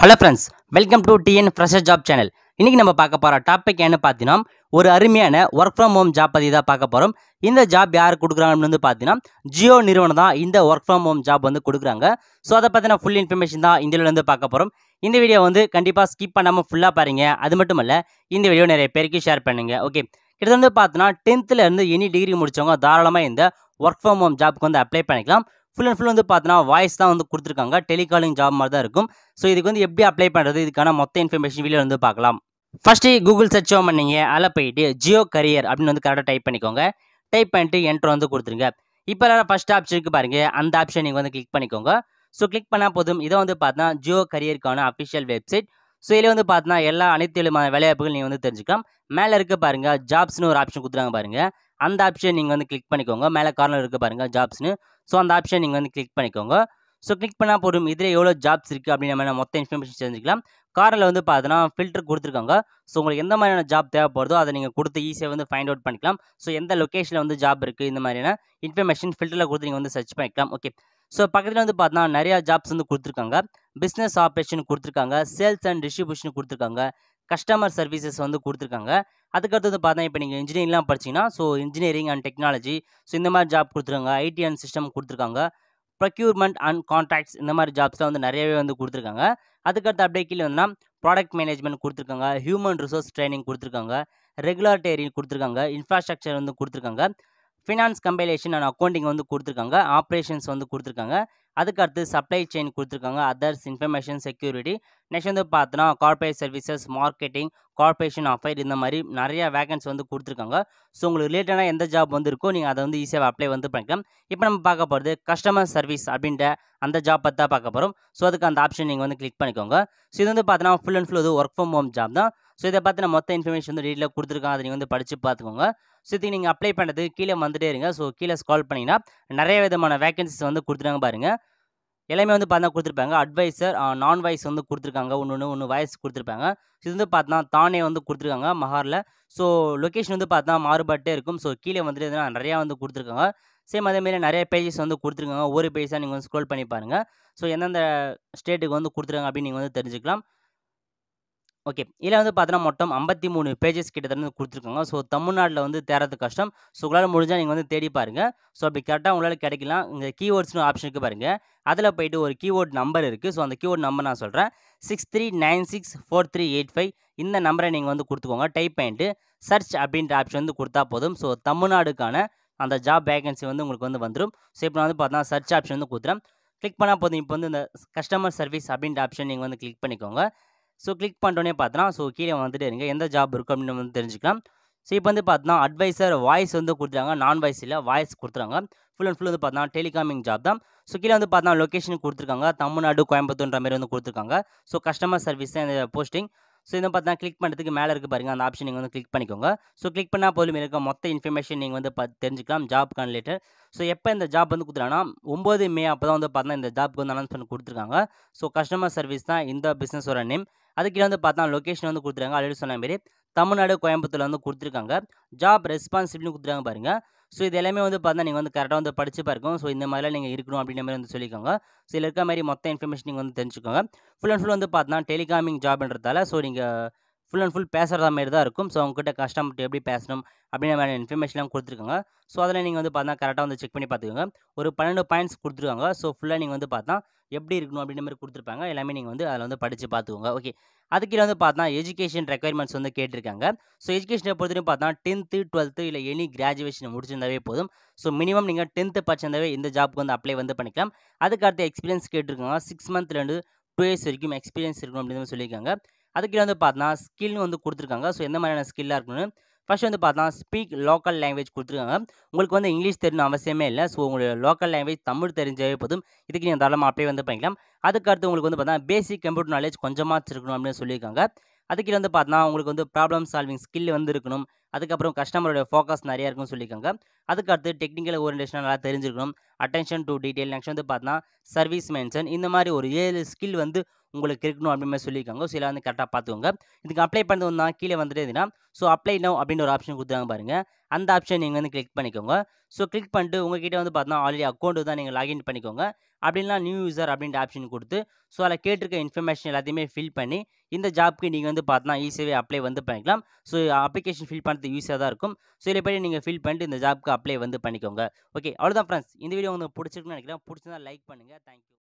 hello friends welcome to TN fresher job channel இன்றைக்கி நம்ம பார்க்க போகிற டாபிக் என்ன பார்த்தீங்கன்னா ஒரு அருமையான ஒர்க் ஃப்ரம் ஹோம் ஜாப் பற்றி தான் பார்க்க போகிறோம் இந்த ஜாப் யார் கொடுக்குறாங்கன்னு வந்து பார்த்தீங்கன்னா ஜியோ நிறுவனம் தான் இந்த ஒர்க் ஃப்ரம் ஹோம் ஜாப் வந்து கொடுக்குறாங்க ஸோ அதை பற்றின ஃபுல் இன்ஃபர்மேஷன் தான் இந்த வந்து பார்க்க போகிறோம் இந்த வீடியோ வந்து கண்டிப்பாக ஸ்கிப் பண்ணாமல் ஃபுல்லாக பாருங்க அது மட்டும் இல்லை இந்த வீடியோ நிறைய பேருக்கு ஷேர் பண்ணுங்கள் ஓகே கிட்டத்தட்ட பார்த்தோன்னா டென்த்தில் இருந்து எனி டிகிரி முடித்தவங்க தாராளமாக இந்த ஒர்க் ஃப்ரம் ஹோம் ஜாப்க்கு வந்து அப்ளை பண்ணிக்கலாம் ஃபுல் அண்ட் ஃபுல் வந்து பார்த்தீங்கன்னா வாய்ஸ் தான் வந்து கொடுத்துருக்காங்க டெலிகாலிங் ஜாப் மாதிரி தான் இருக்கும் ஸோ இதுக்கு வந்து எப்படி அப்ளை பண்ணுறது இதுக்கான மொத்த இன்ஃபர்மேஷன் வீடியோ வந்து பார்க்கலாம் ஃபஸ்ட்டு கூகுள் சர்ச் ஓம் பண்ணீங்க அதில் போயிட்டு ஜியோ கரியர் அப்படின்னு வந்து கரெக்டாக டைப் பண்ணிக்கோங்க டைப் பண்ணிட்டு என்ட்ரு வந்து கொடுத்துருங்க இப்போ எல்லாம் ஃபஸ்ட் ஆப்ஷன் இருக்கு பாருங்கள் அந்த ஆப்ஷன் நீங்கள் வந்து கிளிக் பண்ணிக்கோங்க ஸோ கிளிக் பண்ணால் போதும் இதை வந்து பார்த்தா ஜியோ கரியருக்கான அஃபிஷியல் வெப்சைட் ஸோ இதில் வந்து பார்த்தா எல்லா அனைத்து விதமான வேலைவாய்ப்புகள் நீங்கள் வந்து தெரிஞ்சுக்கலாம் மேலே இருக்க பாருங்கள் ஜாப்ஸ்னு ஒரு ஆப்ஷன் கொடுத்துருக்காங்க பாருங்கள் அந்த ஆப்ஷன் நீங்கள் வந்து கிளிக் பண்ணிக்கோங்க மேலே கார்னர் இருக்க பாருங்கள் ஜாப்ஸ்னு ஸோ அந்த ஆப்ஷன் நீங்கள் வந்து கிளிக் பண்ணிக்கோங்க ஸோ கிளிக் பண்ணால் போதும் இதில் எவ்வளோ ஜாப்ஸ் இருக்குது அப்படின்னு நம்ம மொத்த இன்ஃபர்மேஷன் தெரிஞ்சுக்கலாம் காரில் வந்து பார்த்தோன்னா ஃபில்டர் கொடுத்துருக்காங்க ஸோ உங்களுக்கு எந்த மாதிரியான ஜாப் தேவைப்படுதோ அதை நீங்கள் கொடுத்து ஈஸியாக வந்து ஃபைண்ட் அவுட் பண்ணிக்கலாம் ஸோ எந்த லொக்கேஷனில் வந்து ஜாப் இருக்குது இந்த மாதிரியான இன்ஃபர்மேஷன் ஃபில்டரில் கொடுத்து நீங்கள் வந்து சர்ச் பண்ணிக்கலாம் ஓகே ஸோ பக்கத்தில் வந்து பார்த்தோன்னா நிறையா ஜாப்ஸ் வந்து கொடுத்துருக்காங்க பிஸ்னஸ் ஆப்ரேஷன் கொடுத்துருக்காங்க சேல்ஸ் அண்ட் டிஸ்ட்ரிபியூஷன் கொடுத்துருக்காங்க கஸ்டமர் சர்வீசஸ் வந்து கொடுத்துருக்காங்க அதுக்கடுத்து பார்த்தா இப்போ நீங்கள் இன்ஜினியரிங்லாம் படிச்சிங்கன்னா so engineering and technology so இந்த மாதிரி ஜாப் கொடுத்துருக்காங்க ஐடி அண்ட் சிஸ்டம் கொடுத்துருக்காங்க ப்ரொக்யூர்மெண்ட் அண்ட் கான்ட்ராக்ட்ஸ் இந்த மாதிரி ஜாப்ஸ்லாம் வந்து நிறையவே வந்து கொடுத்துருக்காங்க அதுக்கடுத்து அப்படியே கீழே வந்தோம்னா ப்ராடக்ட் மேனேஜ்மெண்ட் கொடுத்துருக்காங்க ஹியூமன் ரிசோர்ஸ் ட்ரைனிங் கொடுத்துருக்காங்க ரெகுலாரிட்டரி கொடுத்துருக்காங்க இன்ஃப்ராஸ்ட்ரக்சர் வந்து கொடுத்துருக்காங்க ஃபினான்ஸ் கம்பைலேஷன் அண்ட் அக்கௌண்டிங் வந்து கொடுத்துருக்காங்க ஆப்ரேஷன்ஸ் வந்து கொடுத்துருக்காங்க அதுக்கடுத்து சப்ளை செயின் கொடுத்துருக்காங்க அதர்ஸ் இன்ஃபர்மேஷன் செக்யூரிட்டி நெக்ஸ்ட் வந்து பார்த்தோன்னா corporate services marketing corporation affair இந்த மாதிரி நிறையா வேகன்ஸ் வந்து கொடுத்துருக்காங்க ஸோ உங்களுக்கு ரிலேட்டடாக எந்த ஜாப் வந்து இருக்கோ நீங்கள் அதை வந்து ஈஸியாக அப்ளை வந்து பண்ணிக்கலாம் இப்போ நம்ம பார்க்க போகிறது கஸ்டமர் சர்வீஸ் அப்படின்ற அந்த ஜாப் பற்றி தான் பார்க்க போகிறோம் ஸோ அதுக்கு அந்த ஆப்ஷன் நீங்கள் வந்து கிளிக் பண்ணிக்கோங்க ஸோ இது வந்து பார்த்தீங்கன்னா ஃபுல் அண்ட் ஃபுல் வந்து ஒர்க் ஃப்ரம் ஹோம் ஜாப் தான் ஸோ இதை பார்த்து நான் மொத்த இன்ஃபர்மேஷன் வந்து டீட்டெயிலாக கொடுத்துருக்காங்க அதை நீங்கள் வந்து படித்து பார்த்துக்கோங்க சுற்றி நீங்கள் அப்ளை பண்ணது கீழே வந்துட்டே இருங்க ஸோ கீழே ஸ்கால் பண்ணிங்கன்னா நிறைய விதமான வேகன்சிஸ் வந்து கொடுத்துருக்காங்க பாருங்கள் எல்லாமே வந்து பார்த்தா கொடுத்துருப்பாங்க அட்வைசர் நான் வாய்ஸ் வந்து கொடுத்துருக்காங்க ஒன்று ஒன்று ஒன்று வாய்ஸ் கொடுத்துருப்பாங்க இது வந்து பார்த்தா தானே வந்து கொடுத்துருக்காங்க மஹாரில் ஸோ லொக்கேஷன் வந்து பார்த்தா மாறுபட்டே இருக்கும் ஸோ கீழே வந்துட்டு நிறையா வந்து கொடுத்துருக்காங்க சேம் அதேமாரி நிறைய பேஜஸ் வந்து கொடுத்துருக்காங்க ஒரு பேஜாக நீங்கள் வந்து ஸ்க்ரோல் பண்ணி பாருங்கள் ஸோ எந்தெந்த ஸ்டேட்டுக்கு வந்து கொடுத்துருக்காங்க அப்படின்னு நீங்கள் வந்து தெரிஞ்சுக்கலாம் ஓகே இதில் வந்து பார்த்தீங்கன்னா மொத்தம் ஐம்பத்தி மூணு பேஜஸ் கிட்டத்தட்ட கொடுத்துருக்காங்க ஸோ தமிழ்நாட்டில் வந்து தேர்றது கஷ்டம் ஸோ உங்களால் முடிஞ்சால் நீங்கள் வந்து தேடி பாருங்கள் ஸோ அப்படி கரெக்டாக உங்களால் கிடைக்கலாம் இந்த கீவேர்ட்ஸ்னு ஆப்ஷனுக்கு பாருங்கள் அதில் போயிட்டு ஒரு கீவேர்ட் நம்பர் இருக்குது ஸோ அந்த கீவேர்ட் நம்பர் நான் சொல்கிறேன் six three nine six four three eight five இந்த நம்பரை நீங்கள் வந்து கொடுத்துக்கோங்க டைப் பண்ணிட்டு சர்ச் அப்படின்ற ஆப்ஷன் வந்து கொடுத்தா போதும் ஸோ தமிழ்நாடுக்கான அந்த ஜாப் வேகன்சி வந்து உங்களுக்கு வந்து வந்துடும் ஸோ இப்போ நான் வந்து பார்த்தீங்கன்னா சர்ச் ஆப்ஷன் வந்து கொடுத்துறேன் கிளிக் பண்ணால் போதும் இப்போ வந்து இந்த கஸ்டமர் சர்வீஸ் அப்படின்ற ஆப்ஷன் நீங்கள் வந்து கிளிக் பண்ணிக்கோங்க ஸோ கிளிக் பண்ணிட்டோன்னே பார்த்தோன்னா ஸோ கீழே வந்துட்டு இருங்க எந்த ஜாப் இருக்கும் அப்படின்னு வந்து தெரிஞ்சுக்கலாம் ஸோ இப்போ வந்து பார்த்தோன்னா அட்வைசர் வாய்ஸ் வந்து கொடுத்துறாங்க நான் வாய்ஸ் இல்லை வாய்ஸ் கொடுத்துறாங்க ஃபுல் அண்ட் ஃபுல் வந்து பார்த்தோன்னா டெலிகாமிங் ஜாப் தான் ஸோ கீழே வந்து பார்த்தோன்னா லொக்கேஷன் கொடுத்துருக்காங்க தமிழ்நாடு கோயம்புத்தூர்ன்ற மாதிரி வந்து கொடுத்துருக்காங்க ஸோ கஸ்டமர் சர்வீஸ் தான் இந்த போஸ்டிங் ஸோ இதை பார்த்தா கிளிக் பண்ணுறதுக்கு மேலே இருக்குது பாருங்கள் அந்த ஆப்ஷன் நீங்கள் வந்து கிளிக் பண்ணிக்கோங்க ஸோ கிளிக் பண்ணால் போலும் இருக்க மொத்த இன்ஃபர்மேஷன் நீங்கள் வந்து தெரிஞ்சுக்கலாம் ஜாப்க்கான ரிலேட்டட் ஸோ எப்போ இந்த ஜாப் வந்து கொடுத்துருக்காங்கன்னா ஒம்பது மே அப்போ தான் வந்து பார்த்தீங்கன்னா இந்த ஜாப்க்கு வந்து அனௌன்ஸ் பண்ணி கொடுத்துருக்காங்க ஸோ கஸ்டமர் சர்வீஸ் தான் இந்த பிஸ்னஸோட நேம் அதுக்கு வந்து பார்த்தா லொக்கேஷன் வந்து கொடுத்துருக்காங்க ஆல்ரெடி சொன்ன மாரி தமிழ்நாடு கோயம்புத்தூரில் வந்து கொடுத்துருக்காங்க ஜாப் ரெஸ்பான்சிபிலிட்டி கொடுத்துருக்காங்க பாருங்கள் ஸோ இது எல்லாமே வந்து பார்த்தா நீங்கள் வந்து கரெக்டாக வந்து படிச்சு பாருங்க ஸோ இந்த மாதிரிலாம் நீங்கள் இருக்கணும் அப்படின்ற மாதிரி வந்து சொல்லிக்கோங்க ஸோ இதில் இருக்க மாதிரி மொத்த இன்ஃபர்மேஷன் நீங்கள் வந்து தெரிஞ்சுக்கோங்க ஃபுல் அண்ட் ஃபுல் வந்து பார்த்தோன்னா டெலிகாமிங் ஜாப்ன்றதால ஸோ நீங்கள் ஃபுல் அண்ட் ஃபுல் பேசுகிற மாதிரி தான் இருக்கும் ஸோ உங்ககிட்ட கஸ்டமர்கிட்ட எப்படி பேசணும் அப்படின்ற மாதிரி இன்ஃபர்மேஷன்லாம் கொடுத்துருக்காங்க ஸோ அதில் நீங்கள் வந்து பார்த்தீங்கன்னா கரெக்டாக வந்து செக் பண்ணி பார்த்துக்கோங்க ஒரு பன்னெண்டு பாயிண்ட்ஸ் கொடுத்துருக்காங்க ஸோ ஃபுல்லாக நீங்கள் வந்து பார்த்தா எப்படி இருக்கணும் அப்படின்ற மாதிரி கொடுத்துருப்பாங்க எல்லாமே நீங்கள் வந்து அதில் வந்து படித்து பார்த்துக்கோங்க ஓகே அதுக்கீழே வந்து பார்த்தா எஜுகேஷன் ரெக்குயர்மெண்ட்ஸ் வந்து கேட்டிருக்காங்க ஸோ எஜுகேஷனை பொறுத்தவரைக்கும் பார்த்தா டென்த்து டுவெல்த்து இல்லை எனி கிராஜுவேஷன் முடிச்சிருந்தாவே போதும் ஸோ மினிமம் நீங்கள் டென்த்து படிச்சிருந்தாவே இந்த ஜாப்க்கு வந்து அப்ளை வந்து பண்ணிக்கலாம் அதுக்கு எக்ஸ்பீரியன்ஸ் கேட்டிருக்காங்க சிக்ஸ் மந்த்லேருந்து டூ இயர்ஸ் வரைக்கும் எக்ஸ்பீரியன்ஸ் இருக்கணும் அப்படின்னு சொல்லியிருக்காங்க அதுக்கு வந்து பார்த்தோன்னா ஸ்கில்னு வந்து கொடுத்துருக்காங்க ஸோ எந்த மாதிரியான ஸ்கில்லாக இருக்குன்னு ஃபஸ்ட் வந்து பார்த்தா ஸ்பீக் லோக்கல் லாங்குவேஜ் கொடுத்துருக்காங்க உங்களுக்கு வந்து இங்கிலீஷ் தெரியணும் அவசியமே இல்லை ஸோ உங்களுக்கு லோக்கல் லாங்குவேஜ் தமிழ் தெரிஞ்சவே போதும் இதுக்கு நீங்கள் தாராளமாக அப்படியே வந்து பண்ணிக்கலாம் அதுக்கடுத்து உங்களுக்கு வந்து பார்த்தா பேசிக் கம்ப்யூட்டர் நாலேஜ் கொஞ்சமாக இருக்கணும் அப்படின்னு சொல்லியிருக்காங்க அதுக்கு வந்து பார்த்தா உங்களுக்கு வந்து ப்ராப்ளம் சால்விங் ஸ்கில் வந்து இருக்கணும் அதுக்கப்புறம் கஸ்டமருடைய ஃபோக்கஸ் நிறையா இருக்கும்னு சொல்லியிருக்காங்க அதுக்கடுத்து டெக்னிக்கல் ஓரியன்டேஷன் நல்லா தெரிஞ்சிருக்கணும் அட்டென்ஷன் டு டீட்டெயில் நெக்ஸ்ட் வந்து பார்த்தீங்கன்னா சர்வீஸ் மென்ஷன் இந்த மாதிரி ஒரு ஏழு ஸ்கில் வந்து உங்களுக்கு இருக்கணும் அப்படின்னு சொல்லியிருக்காங்க ஸோ இதில் வந்து கரெக்டாக பார்த்துக்கோங்க இதுக்கு அப்ளை பண்ணது வந்து கீழே வந்துட்டு எதுனா ஸோ அப்ளை நோ அப்படின்னு ஒரு ஆப்ஷன் கொடுத்தாங்க பாருங்கள் அந்த ஆப்ஷன் நீங்கள் வந்து கிளிக் பண்ணிக்கோங்க ஸோ கிளிக் பண்ணிட்டு உங்ககிட்ட வந்து பார்த்தீங்கன்னா ஆல்ரெடி அக்கௌண்ட் தான் நீங்கள் லாகின் பண்ணிக்கோங்க அப்படின்னா நியூ யூசர் அப்படின்ற ஆப்ஷன் கொடுத்து ஸோ அதில் கேட்டிருக்க இன்ஃபர்மேஷன் எல்லாத்தையுமே ஃபில் பண்ணி இந்த ஜாப்க்கு நீங்கள் வந்து பார்த்தீங்கன்னா ஈஸியாகவே அப்ளை வந்து பண்ணிக்கலாம் ஸோ அப்ளிகேஷன் ஃபில் பண்ணுறது பண்ணுறது ஈஸியாக தான் இருக்கும் ஸோ இதை பற்றி நீங்கள் ஃபில் பண்ணிட்டு இந்த ஜாப்க்கு அப்ளை வந்து பண்ணிக்கோங்க ஓகே அவ்வளோதான் ஃப்ரெண்ட்ஸ் இந்த வீடியோ உங்களுக்கு பிடிச்சிருக்குன்னு நினைக்கிறேன் பிடிச்சிருந்தா லைக் பண்ணுங்கள் தேங்க்யூ